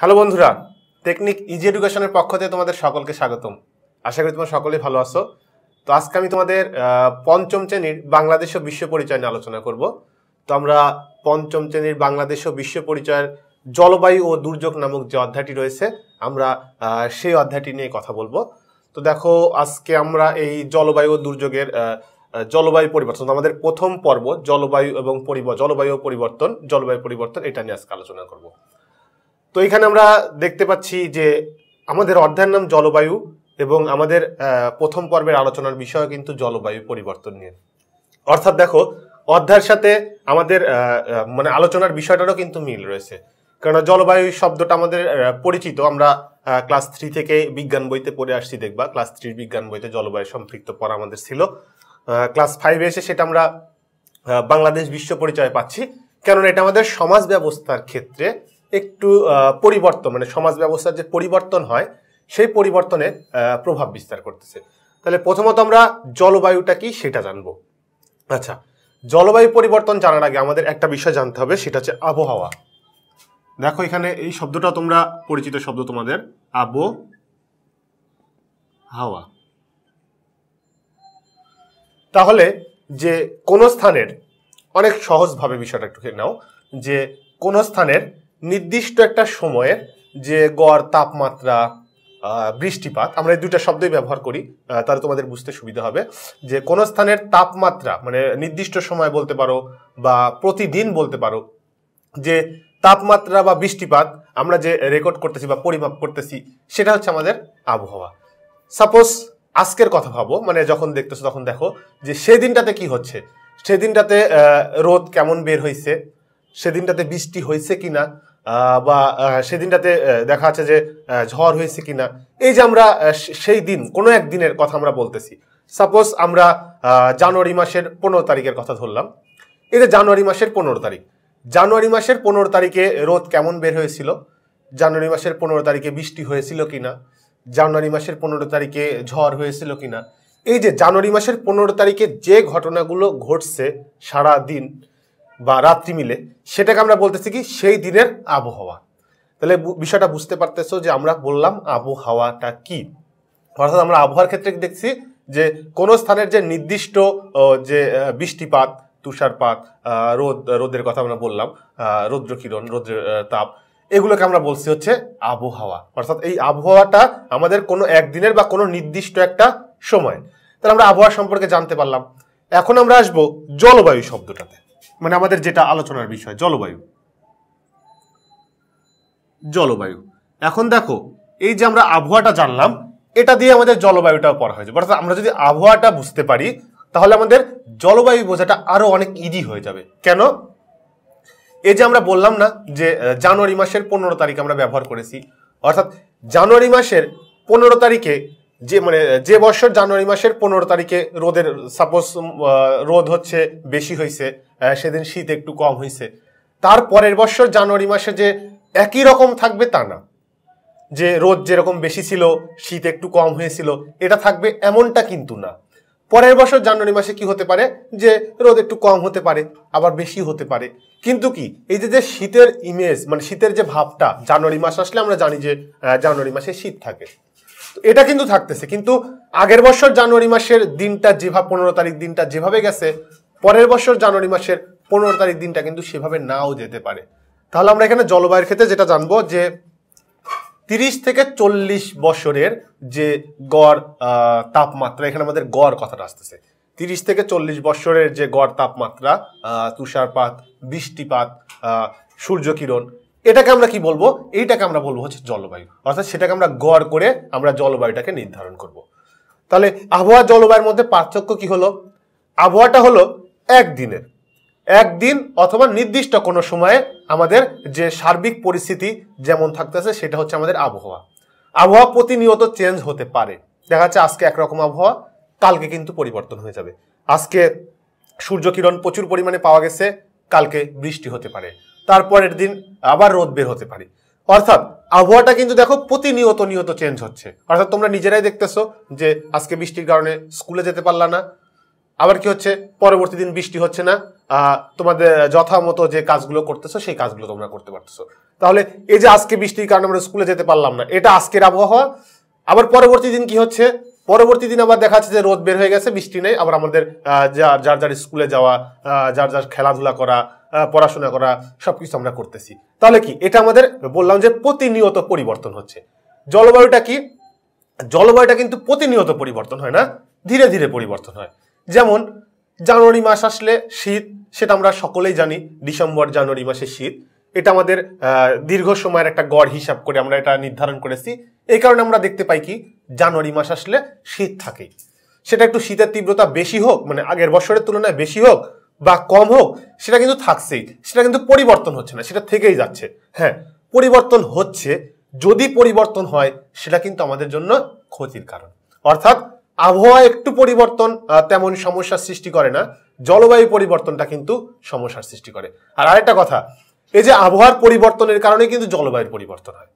Hello বন্ধুরা technique easy এডুকেশনের পক্ষ থেকে তোমাদের সকলকে স্বাগতম আশা করি তোমরা সকলেই ভালো আছো তো আজকে আমি তোমাদের পঞ্চম শ্রেণীর বাংলাদেশ ও বিশ্ব পরিচয় নিয়ে আলোচনা করব তো আমরা পঞ্চম শ্রেণীর বাংলাদেশ ও বিশ্ব পরিচয়ের জলবায়ু ও দুর্যোগ নামক যে অধ্যায়টি রয়েছে আমরা সেই অধ্যায়টি নিয়ে কথা বলবো তো দেখো আজকে আমরা এই জলবায়ু ও দুর্যোগের জলবায়ু পরিবর্তন আমাদের প্রথম পর্ব জলবায়ু এবং পরিব জলবায়ু পরিবর্তন জলবায়ু পরিবর্তন এটা নিয়ে আজকে আলোচনা করবো তো এখানে আমরা দেখতে পাচ্ছি যে আমাদের অধ্যায়ের নাম জলবায়ু এবং আমাদের প্রথম পর্বের আলোচনার বিষয় কিন্তু জলবায়ু পরিবর্তন নিয়ে অর্থাৎ দেখো অর্ধার সাথে আমাদের মানে আলোচনার বিষয়টারও কিন্তু মিল রয়েছে কেন জলবায়ু শব্দটা আমাদের পরিচিত আমরা ক্লাস থ্রি থেকে বিজ্ঞান বইতে পড়ে আসছি দেখবা ক্লাস থ্রির বিজ্ঞান বইতে জলবায়ু সম্পৃক্ত পড়া আমাদের ছিল ক্লাস ফাইভে এসে সেটা আমরা বাংলাদেশ বিশ্ব পরিচয় পাচ্ছি কেননা এটা আমাদের সমাজ ব্যবস্থার ক্ষেত্রে একটু পরিবর্তন মানে সমাজ ব্যবস্থার যে পরিবর্তন হয় সেই পরিবর্তনের প্রভাব বিস্তার করতেছে তাহলে প্রথমত আমরা জলবায়ুটা কি সেটা জানবো আচ্ছা জলবায়ু পরিবর্তন জানার আগে আমাদের একটা বিষয় জানতে হবে সেটা হচ্ছে আবহাওয়া দেখো এখানে এই শব্দটা তোমরা পরিচিত শব্দ তোমাদের আবো হাওয়া তাহলে যে কোন স্থানের অনেক সহজভাবে বিষয়টা একটু নাও যে কোন স্থানের নির্দিষ্ট একটা সময়ের যে গড় তাপমাত্রা বৃষ্টিপাত আমরা এই দুটা শব্দই ব্যবহার করি তাহলে তোমাদের বুঝতে সুবিধা হবে যে কোনো স্থানের তাপমাত্রা মানে নির্দিষ্ট সময় বলতে পারো বা প্রতিদিন বলতে পারো যে তাপমাত্রা বা বৃষ্টিপাত আমরা যে রেকর্ড করতেছি বা পরিমাপ করতেছি সেটা হচ্ছে আমাদের আবহাওয়া সাপোজ আজকের কথা ভাবো মানে যখন দেখতেছো তখন দেখো যে সেদিনটাতে কি হচ্ছে সেদিনটাতে রোদ কেমন বের হয়েছে সেদিনটাতে বৃষ্টি হয়েছে কি না বা সেদিনটাতে দেখা যাচ্ছে যে ঝড় হয়েছে কি না এই যে আমরা সেই দিন কোনো একদিনের কথা আমরা বলতেছি সাপোজ আমরা জানুয়ারি মাসের পনেরো তারিখের কথা ধরলাম এই যে জানুয়ারি মাসের পনেরো তারিখ জানুয়ারি মাসের পনেরো তারিখে রোদ কেমন বের হয়েছিল জানুয়ারি মাসের পনেরো তারিখে বৃষ্টি হয়েছিল কি না জানুয়ারি মাসের পনেরো তারিখে ঝড় হয়েছিল কি না এই যে জানুয়ারি মাসের পনেরো তারিখে যে ঘটনাগুলো ঘটছে সারা দিন বা রাত্রি মিলে সেটাকে আমরা বলতেছি কি সেই দিনের আবহাওয়া তাহলে বিষয়টা বুঝতে পারতেছো যে আমরা বললাম আবহাওয়াটা কি অর্থাৎ আমরা আবহাওয়ার ক্ষেত্রে দেখছি যে কোনো স্থানের যে নির্দিষ্ট যে বৃষ্টিপাত তুষারপাত রোদ রোদের কথা আমরা বললাম রৌদ্র কিরণ রোদ্রের তাপ এগুলোকে আমরা বলছি হচ্ছে আবহাওয়া অর্থাৎ এই আবহাওয়াটা আমাদের কোনো একদিনের বা কোনো নির্দিষ্ট একটা সময় তাহলে আমরা আবহাওয়া সম্পর্কে জানতে পারলাম এখন আমরা আসবো জলবায়ু শব্দটাতে মানে আমাদের যেটা আলোচনার বিষয় জলবায়ু জলবায়ু এখন দেখো এই যে আমরা আবহাওয়াটা জানলাম এটা দিয়ে আমাদের জলবায়ুটাও পড়া হয়েছে অর্থাৎ আমরা যদি আবহাওয়াটা বুঝতে পারি তাহলে আমাদের জলবায়ু বোঝাটা আরও অনেক ইজি হয়ে যাবে কেন এই যে আমরা বললাম না যে জানুয়ারি মাসের পনেরো তারিখ আমরা ব্যবহার করেছি অর্থাৎ জানুয়ারি মাসের পনেরো তারিখে যে মানে যে বছর জানুয়ারি মাসের পনেরো তারিখে রোদের সাপোজ রোদ হচ্ছে বেশি হয়েছে সেদিন শীত একটু কম হয়েছে তার পরের বছর জানুয়ারি মাসে যে একই রকম থাকবে তা না যে রোদ যেরকম বেশি ছিল শীত একটু কম হয়েছিল এটা থাকবে এমনটা কিন্তু না পরের বছর জানুয়ারি মাসে কি হতে পারে যে রোদ একটু কম হতে পারে আবার বেশি হতে পারে কিন্তু কি এই যে যে শীতের ইমেজ মানে শীতের যে ভাবটা জানুয়ারি মাস আসলে আমরা জানি যে জানুয়ারি মাসে শীত থাকে এটা কিন্তু থাকতেছে কিন্তু আগের বছর জানুয়ারি মাসের দিনটা যেভাবে পনেরো তারিখ দিনটা যেভাবে গেছে পরের বছর জানুয়ারি মাসের পনেরো তারিখ দিনটা কিন্তু সেভাবে নাও যেতে পারে তাহলে আমরা এখানে জলবায়ুর ক্ষেত্রে যেটা জানবো যে তিরিশ থেকে চল্লিশ বছরের যে গড় তাপমাত্রা এখানে আমাদের গড় কথাটা আসতেছে তিরিশ থেকে চল্লিশ বছরের যে গড় তাপমাত্রা তুষারপাত বৃষ্টিপাত সূর্যকিরণ এটাকে আমরা কি বলবো এইটাকে আমরা বলবো হচ্ছে জলবায়ু অর্থাৎ সেটাকে আমরা গড় করে আমরা জলবায়ুটাকে নির্ধারণ করব। তাহলে আবহাওয়া জলবায়ুর মধ্যে পার্থক্য কি হলো আবহাওয়াটা হলো একদিনের একদিন অথবা নির্দিষ্ট কোনো সময়ে আমাদের যে সার্বিক পরিস্থিতি যেমন থাকতেছে সেটা হচ্ছে আমাদের আবহাওয়া আবহাওয়া প্রতিনিয়ত চেঞ্জ হতে পারে দেখা যাচ্ছে আজকে একরকম আবহাওয়া কালকে কিন্তু পরিবর্তন হয়ে যাবে আজকে সূর্যকিরণ প্রচুর পরিমাণে পাওয়া গেছে কালকে বৃষ্টি হতে পারে তারপরের দিন আবার রোদ বের হতে পারে অর্থাৎ আবহাওয়াটা কিন্তু দেখো প্রতিনিয়ত নিয়ত চেঞ্জ হচ্ছে অর্থাৎ তোমরা নিজেরাই দেখতেছো যে আজকে বৃষ্টির কারণে স্কুলে যেতে পারলা না আবার কি হচ্ছে পরবর্তী দিন বৃষ্টি হচ্ছে না তোমাদের যথামতো যে কাজগুলো করতেছো সেই কাজগুলো তোমরা করতে পারতেছো তাহলে এই যে আজকে বৃষ্টির কারণে আমরা স্কুলে যেতে পারলাম না এটা আজকের আবহাওয়া আবার পরবর্তী দিন কি হচ্ছে পরবর্তী দিন আবার দেখা যাচ্ছে যে রোদ বের হয়ে গেছে বৃষ্টি নেই আবার আমাদের যার যার যার স্কুলে যাওয়া যার যার খেলাধুলা করা পড়াশোনা করা সবকিছু আমরা করতেছি তাহলে কি এটা আমাদের বললাম যে প্রতিনিয়ত পরিবর্তন হচ্ছে জলবায়ুটা কি জলবায়ুটা কিন্তু প্রতিনিয়ত পরিবর্তন হয় না ধীরে ধীরে পরিবর্তন হয় যেমন জানুয়ারি মাস আসলে শীত সেটা আমরা সকলেই জানি ডিসেম্বর জানুয়ারি মাসে শীত এটা আমাদের দীর্ঘ সময়ের একটা গড় হিসাব করে আমরা এটা নির্ধারণ করেছি এই কারণে আমরা দেখতে পাই কি জানুয়ারি মাস আসলে শীত থাকেই সেটা একটু শীতের তীব্রতা বেশি হোক মানে আগের বছরের তুলনায় বেশি হোক বা কম হোক সেটা কিন্তু থাকছেই সেটা কিন্তু পরিবর্তন হচ্ছে না সেটা থেকেই যাচ্ছে হ্যাঁ পরিবর্তন হচ্ছে যদি পরিবর্তন হয় সেটা কিন্তু আমাদের জন্য ক্ষতির কারণ অর্থাৎ আবহাওয়া একটু পরিবর্তন তেমন সমস্যার সৃষ্টি করে না জলবায়ু পরিবর্তনটা কিন্তু সমস্যার সৃষ্টি করে আর আরেকটা কথা এই যে আবহাওয়ার পরিবর্তনের কারণে কিন্তু জলবায়ুর পরিবর্তন হয়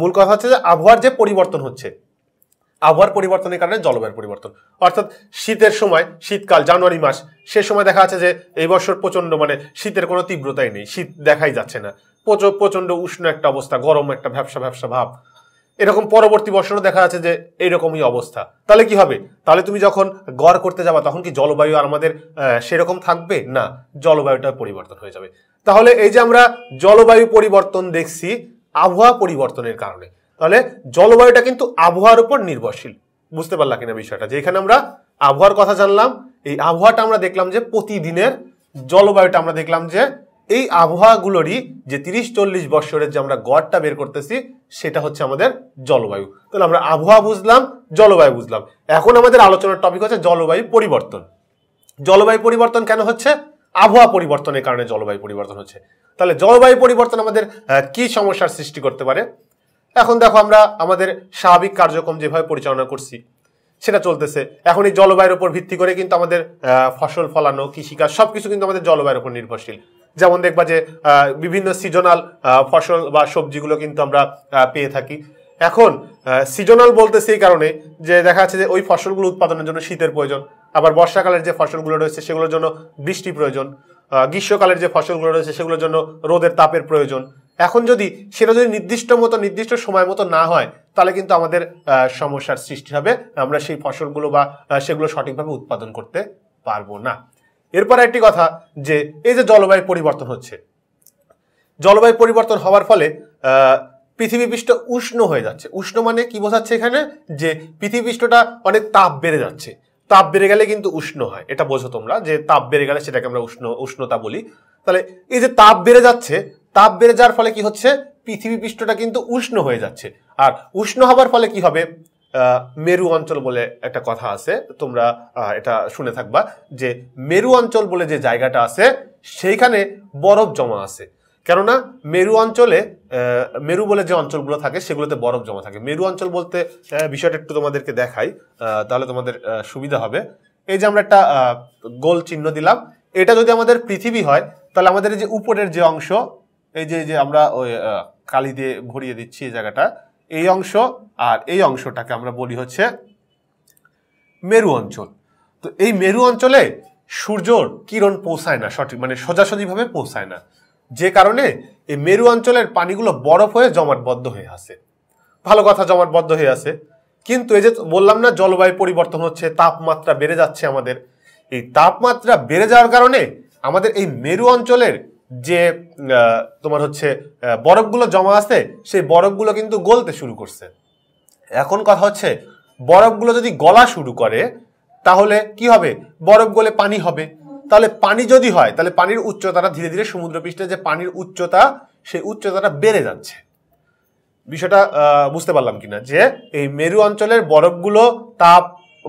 মূল কথা হচ্ছে যে আবহাওয়ার যে পরিবর্তন হচ্ছে আবহাওয়ার পরিবর্তনের কারণে জলবায়ুর পরিবর্তন অর্থাৎ শীতের সময় শীতকাল জানুয়ারি মাস সে সময় দেখা যাচ্ছে যে এই বছর প্রচণ্ড মানে শীতের কোনো তীব্রতাই নেই শীত দেখাই যাচ্ছে না প্রচ প্রচণ্ড উষ্ণ একটা অবস্থা গরম একটা ভ্যাবসা ভ্যাবসা ভাব এরকম পরবর্তী বছরও দেখা যাচ্ছে যে এইরকমই অবস্থা তাহলে কি হবে তাহলে তুমি যখন গড় করতে যাবা তখন কি জলবায়ু আর আমাদের সেরকম থাকবে না জলবায়ুটা পরিবর্তন হয়ে যাবে তাহলে এই যে আমরা জলবায়ু পরিবর্তন দেখছি আবহাওয়া পরিবর্তনের কারণে তাহলে জলবায়ুটা কিন্তু আবহাওয়ার উপর নির্ভরশীল বুঝতে পারলাম কিনা বিষয়টা যে এখানে আমরা আবহাওয়ার কথা জানলাম এই আবহাওয়াটা আমরা দেখলাম যে প্রতিদিনের জলবায়ুটা আমরা দেখলাম যে এই আবহাওয়াগুলোরই যে তিরিশ চল্লিশ বৎসরের যে আমরা গড়টা বের করতেছি সেটা হচ্ছে আমাদের জলবায়ু তাহলে আমরা আবহাওয়া বুঝলাম জলবায়ু বুঝলাম এখন আমাদের আলোচনার টপিক হচ্ছে জলবায়ু পরিবর্তন জলবায়ু পরিবর্তন কেন হচ্ছে আবহাওয়া পরিবর্তনের কারণে জলবায়ু পরিবর্তন হচ্ছে তাহলে জলবায়ু পরিবর্তন আমাদের কি সমস্যার সৃষ্টি করতে পারে এখন দেখো আমরা আমাদের স্বাভাবিক কার্যক্রম যেভাবে পরিচালনা করছি সেটা চলতেছে এখন এই জলবায়ুর উপর ভিত্তি করে কিন্তু আমাদের ফসল ফলানো কৃষিকাজ সব কিছু কিন্তু আমাদের জলবায়ুর উপর নির্ভরশীল যেমন দেখবা যে বিভিন্ন সিজনাল ফসল বা সবজিগুলো কিন্তু আমরা পেয়ে থাকি এখন সিজনাল বলতে সেই কারণে যে দেখা যাচ্ছে যে ওই ফসলগুলো উৎপাদনের জন্য শীতের প্রয়োজন আবার বর্ষাকালের যে ফসলগুলো রয়েছে সেগুলোর জন্য বৃষ্টি প্রয়োজন গ্রীষ্মকালের যে ফসলগুলো রয়েছে সেগুলোর জন্য রোদের তাপের প্রয়োজন এখন যদি সেটা যদি নির্দিষ্ট মতো নির্দিষ্ট সময় মতো না হয় তাহলে কিন্তু আমাদের সমস্যার সৃষ্টি হবে আমরা সেই ফসলগুলো বা সেগুলো সঠিকভাবে উৎপাদন করতে পারবো না এরপর একটি কথা যে এই যে জলবায়ু পরিবর্তন হচ্ছে জলবায়ু পরিবর্তন হওয়ার ফলে পৃথিবীপৃষ্ঠ উষ্ণ হয়ে যাচ্ছে উষ্ণ মানে কি বোঝাচ্ছে এখানে যে পৃথিবীপৃষ্ঠটা অনেক তাপ বেড়ে যাচ্ছে তাপ বেড়ে গেলে কিন্তু উষ্ণ হয় এটা বোঝো তোমরা যে তাপ বেড়ে গেলে সেটাকে আমরা উষ্ণ উষ্ণতা বলি তাহলে এই যে তাপ বেড়ে যাচ্ছে তাপ বেড়ে যাওয়ার ফলে কি হচ্ছে পৃথিবী পৃষ্ঠটা কিন্তু উষ্ণ হয়ে যাচ্ছে আর উষ্ণ হবার ফলে কি হবে মেরু অঞ্চল বলে একটা কথা আছে তোমরা এটা শুনে থাকবা যে মেরু অঞ্চল বলে যে জায়গাটা আছে সেইখানে বরফ জমা আছে কেননা মেরু অঞ্চলে মেরু বলে যে অঞ্চলগুলো থাকে সেগুলোতে বরফ জমা থাকে মেরু অঞ্চল বলতে বিষয়টা একটু তোমাদেরকে দেখাই তাহলে তোমাদের সুবিধা হবে এই যে আমরা একটা গোল চিহ্ন দিলাম এটা যদি আমাদের পৃথিবী হয় তাহলে আমাদের এই যে উপরের যে অংশ এই যে যে আমরা ওই কালি দিয়ে ভরিয়ে দিচ্ছি এই জায়গাটা এই অংশ আর এই অংশটাকে আমরা বলি হচ্ছে মেরু অঞ্চল তো এই মেরু অঞ্চলে সূর্যর কিরণ পৌঁছায় না সঠিক মানে সোজাসুজিভাবে পৌঁছায় না যে কারণে এই মেরু অঞ্চলের পানিগুলো বরফ হয়ে জমাটবদ্ধ হয়ে আছে ভালো কথা জমাটবদ্ধ হয়ে আছে কিন্তু এই যে বললাম না জলবায়ু পরিবর্তন হচ্ছে তাপমাত্রা বেড়ে যাচ্ছে আমাদের এই তাপমাত্রা বেড়ে যাওয়ার কারণে আমাদের এই মেরু অঞ্চলের যে তোমার হচ্ছে বরফগুলো জমা আছে সেই বরফগুলো কিন্তু গলতে শুরু করছে এখন কথা হচ্ছে বরফগুলো যদি গলা শুরু করে তাহলে কি হবে বরফ গলে পানি হবে তাহলে পানি যদি হয় তাহলে পানির উচ্চতাটা ধীরে ধীরে সমুদ্রপৃষ্ঠে যে পানির উচ্চতা সেই উচ্চতাটা বেড়ে যাচ্ছে বিষয়টা বুঝতে পারলাম কিনা যে এই মেরু অঞ্চলের বরফগুলো তাপ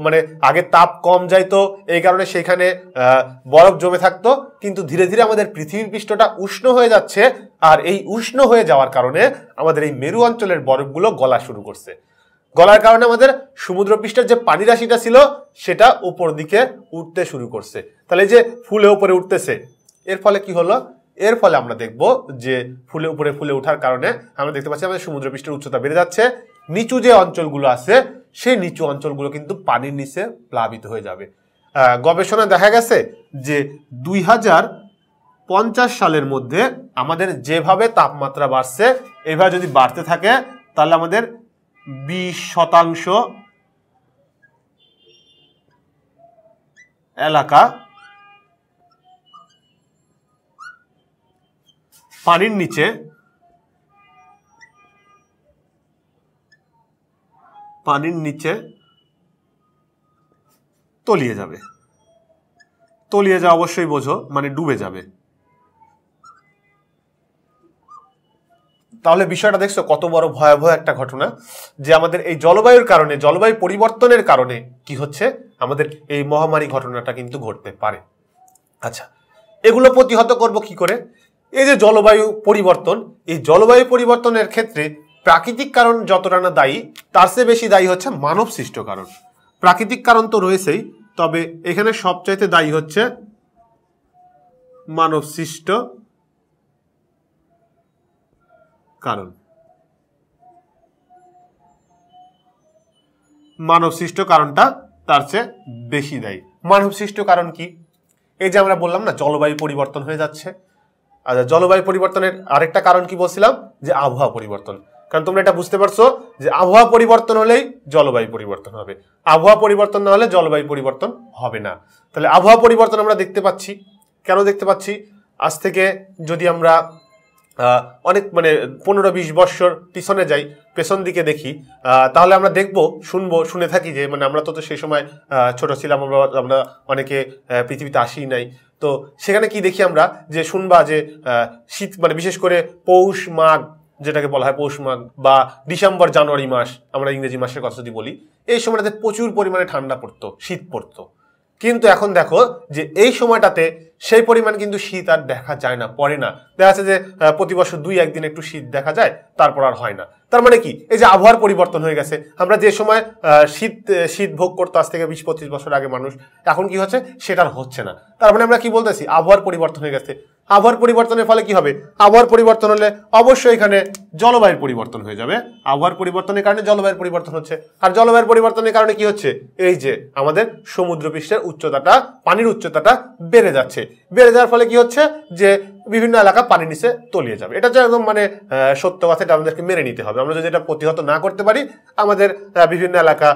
মানে আগে তাপ কম যাইতো এই কারণে সেখানে বরফ জমে থাকতো কিন্তু ধীরে ধীরে আমাদের পৃথিবীর পৃষ্ঠটা উষ্ণ হয়ে যাচ্ছে আর এই উষ্ণ হয়ে যাওয়ার কারণে আমাদের এই মেরু অঞ্চলের বরফগুলো গলা শুরু করছে গলার কারণে আমাদের সমুদ্রপৃষ্ঠের যে পানি রাশিটা ছিল সেটা উপর দিকে উঠতে শুরু করছে তাহলে যে ফুলে উপরে উঠতেছে এর ফলে কি হলো এর ফলে আমরা দেখব যে ফুলে উপরে ফুলে ওঠার কারণে আমরা দেখতে পাচ্ছি আমাদের সমুদ্রপৃষ্ঠের উচ্চতা বেড়ে যাচ্ছে নিচু যে অঞ্চলগুলো আছে সেই নিচু অঞ্চলগুলো কিন্তু পানির নিচে প্লাবিত হয়ে যাবে গবেষণা দেখা গেছে যে দুই হাজার পঞ্চাশ সালের মধ্যে আমাদের যেভাবে তাপমাত্রা বাড়ছে এভাবে যদি বাড়তে থাকে তাহলে আমাদের বিশ শতাংশ এলাকা পানির নিচে পানির নিচে তলিয়ে যাবে তলিয়ে যা অবশ্যই বোঝো মানে ডুবে যাবে তাহলে বিষয়টা দেখছো কত বড় ভয়াবহ একটা ঘটনা যে আমাদের এই জলবায়ুর কারণে জলবায়ু পরিবর্তনের কারণে কি হচ্ছে আমাদের এই মহামারী ঘটনাটা কিন্তু ঘটতে পারে আচ্ছা এগুলো প্রতিহত করব কি করে এই যে জলবায়ু পরিবর্তন এই জলবায়ু পরিবর্তনের ক্ষেত্রে প্রাকৃতিক কারণ যতটা না দায়ী তার চেয়ে বেশি দায়ী হচ্ছে মানব সৃষ্ট কারণ প্রাকৃতিক কারণ তো রয়েছেই তবে এখানে সবচাইতে দায়ী হচ্ছে মানব সৃষ্ট কারণ মানব সৃষ্ট কারণটা তার চেয়ে বেশি দায়ী মানব সৃষ্ট কারণ কি এই যে আমরা বললাম না জলবায়ু পরিবর্তন হয়ে যাচ্ছে আচ্ছা জলবায়ু পরিবর্তনের আরেকটা কারণ কি বলছিলাম যে আবহাওয়া পরিবর্তন কারণ তোমরা এটা বুঝতে পারছো যে আবহাওয়া পরিবর্তন হলেই জলবায়ু পরিবর্তন হবে আবহাওয়া পরিবর্তন না হলে জলবায়ু পরিবর্তন হবে না তাহলে আবহাওয়া পরিবর্তন আমরা দেখতে পাচ্ছি কেন দেখতে পাচ্ছি আজ থেকে যদি আমরা অনেক মানে পনেরো বিশ বৎসর পিছনে যাই পেছন দিকে দেখি তাহলে আমরা দেখব শুনবো শুনে থাকি যে মানে আমরা তো তো সেই সময় ছোট ছিলাম আমরা আমরা অনেকে পৃথিবীতে আসি নাই তো সেখানে কি দেখি আমরা যে শুনবা যে শীত মানে বিশেষ করে পৌষ মাঘ যেটাকে বলা হয় পৌষ মাঘ বা ডিসেম্বর জানুয়ারি মাস আমরা ইংরেজি মাসের কথা যদি বলি এই সময়টাতে প্রচুর পরিমাণে ঠান্ডা পড়তো শীত পড়তো কিন্তু এখন দেখো যে এই সময়টাতে সেই পরিমাণ কিন্তু শীত আর দেখা যায় না পড়ে না দেখা যাচ্ছে যে প্রতি বছর দুই একদিন একটু শীত দেখা যায় তারপর আর হয় না তার মানে কি এই যে আবহাওয়ার পরিবর্তন হয়ে গেছে আমরা যে সময় শীত শীত ভোগ করতো আজ থেকে বিশ পঁচিশ বছর আগে মানুষ এখন কি হচ্ছে আর হচ্ছে না তার মানে আমরা কি বলতেছি আবহাওয়ার পরিবর্তন হয়ে গেছে আবহাওয়ার পরিবর্তনের ফলে কি হবে আবহাওয়ার পরিবর্তন হলে অবশ্যই এখানে জলবায়ুর পরিবর্তন হয়ে যাবে আবহাওয়ার পরিবর্তনের কারণে জলবায়ুর পরিবর্তন হচ্ছে আর জলবায়ুর পরিবর্তনের কারণে কি হচ্ছে এই যে আমাদের সমুদ্রপৃষ্ঠের উচ্চতাটা পানির উচ্চতাটা বেড়ে যাচ্ছে বেড়ে যাওয়ার ফলে কি হচ্ছে যে বিভিন্ন এলাকা পানির নিচে তলিয়ে যাবে এটা যে একদম মানে সত্য কথা এটা আমাদেরকে মেনে নিতে হবে আমরা যদি এটা প্রতিহত না করতে পারি আমাদের বিভিন্ন এলাকা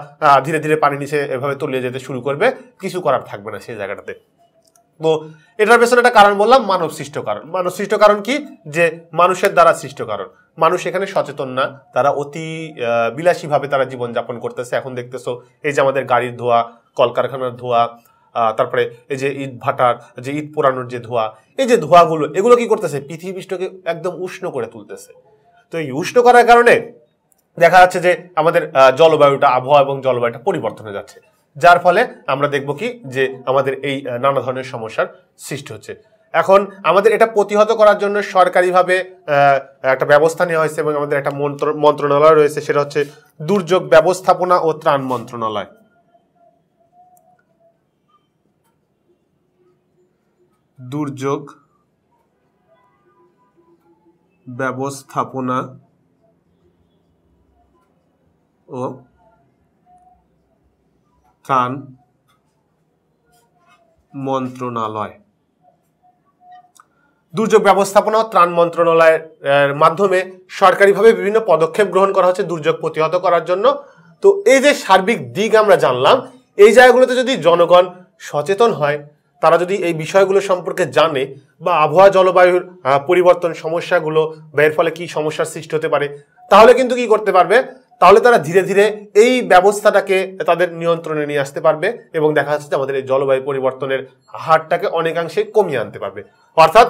ধীরে ধীরে পানির নিচে এভাবে তলিয়ে যেতে শুরু করবে কিছু করার থাকবে না সেই জায়গাটাতে তো এটার পেছনে একটা কারণ বললাম মানব সৃষ্ট কারণ মানব সৃষ্ট কারণ কি যে মানুষের দ্বারা সৃষ্ট কারণ মানুষ এখানে সচেতন না তারা অতি বিলাসীভাবে তারা জীবনযাপন করতেছে এখন দেখতেছো এই যে আমাদের গাড়ির ধোয়া কলকারখানার ধোয়া তারপরে এই যে ঈদ ভাটার যে ঈদ পোড়ানোর যে ধোয়া এই যে ধোয়াগুলো এগুলো কি করতেছে পৃথিবীষ্টকে একদম উষ্ণ করে তুলতেছে তো এই উষ্ণ করার কারণে দেখা যাচ্ছে যে আমাদের জলবায়ুটা আবহাওয়া এবং জলবায়ুটা পরিবর্তন হয়ে যাচ্ছে যার ফলে আমরা দেখব কি যে আমাদের এই নানা ধরনের সমস্যার সৃষ্টি হচ্ছে এখন আমাদের এটা প্রতিহত করার জন্য সরকারিভাবে একটা ব্যবস্থা নেওয়া হয়েছে এবং আমাদের একটা মন্ত্র মন্ত্রণালয় রয়েছে সেটা হচ্ছে দুর্যোগ ব্যবস্থাপনা ও ত্রাণ মন্ত্রণালয় দুর্যোগ ব্যবস্থাপনা ও ত্রাণ মন্ত্রণালয় দুর্যোগ ব্যবস্থাপনা ও ত্রাণ মন্ত্রণালয়ের মাধ্যমে সরকারিভাবে বিভিন্ন পদক্ষেপ গ্রহণ করা হচ্ছে দুর্যোগ প্রতিহত করার জন্য তো এই যে সার্বিক দিক আমরা জানলাম এই জায়গাগুলোতে যদি জনগণ সচেতন হয় তারা যদি এই বিষয়গুলো সম্পর্কে জানে বা আবহাওয়া জলবায়ুর পরিবর্তন সমস্যাগুলো বা এর ফলে কী সমস্যার সৃষ্টি হতে পারে তাহলে কিন্তু কি করতে পারবে তাহলে তারা ধীরে ধীরে এই ব্যবস্থাটাকে তাদের নিয়ন্ত্রণে নিয়ে আসতে পারবে এবং দেখা যাচ্ছে যে আমাদের এই জলবায়ু পরিবর্তনের হারটাকে অনেকাংশে কমিয়ে আনতে পারবে অর্থাৎ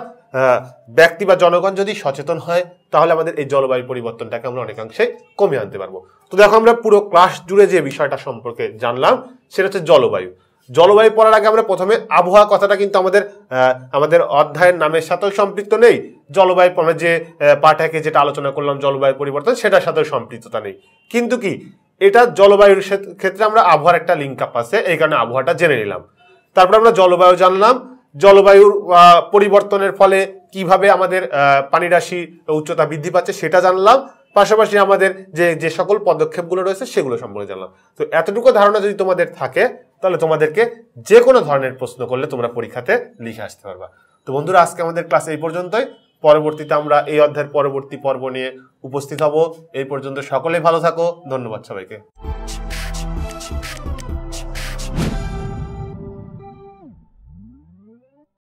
ব্যক্তি বা জনগণ যদি সচেতন হয় তাহলে আমাদের এই জলবায়ু পরিবর্তনটাকে আমরা অনেকাংশে কমিয়ে আনতে পারবো তো দেখো আমরা পুরো ক্লাস জুড়ে যে বিষয়টা সম্পর্কে জানলাম সেটা হচ্ছে জলবায়ু জলবায়ু পড়ার আগে আমরা প্রথমে আবহাওয়া কথাটা কিন্তু আমাদের আমাদের অধ্যায়ের নামের সাথেও সম্পৃক্ত নেই জলবায়ু আমরা যে পাঠাকে যেটা আলোচনা করলাম জলবায়ু পরিবর্তন সেটার সাথেও সম্পৃক্ততা নেই কিন্তু কি এটা জলবায়ুর ক্ষেত্রে আমরা আবহাওয়ার একটা লিঙ্ক আপ আছে এই কারণে আবহাওয়াটা জেনে নিলাম তারপর আমরা জলবায়ু জানলাম জলবায়ুর পরিবর্তনের ফলে কিভাবে আমাদের পানিরাশি উচ্চতা বৃদ্ধি পাচ্ছে সেটা জানলাম পাশাপাশি আমাদের যে যে সকল পদক্ষেপগুলো রয়েছে সেগুলো সম্পর্কে জানলাম তো এতটুকু ধারণা যদি তোমাদের থাকে তাহলে তোমাদেরকে যে কোনো ধরনের প্রশ্ন করলে তোমরা পরীক্ষাতে লিখে আসতে পারবা তো বন্ধুরা আজকে আমাদের ক্লাস এই পর্যন্তই পরবর্তীতে আমরা এই অধ্যায়ের পরবর্তী পর্ব নিয়ে উপস্থিত হব এই পর্যন্ত সকলে ভালো থাকো ধন্যবাদ সবাইকে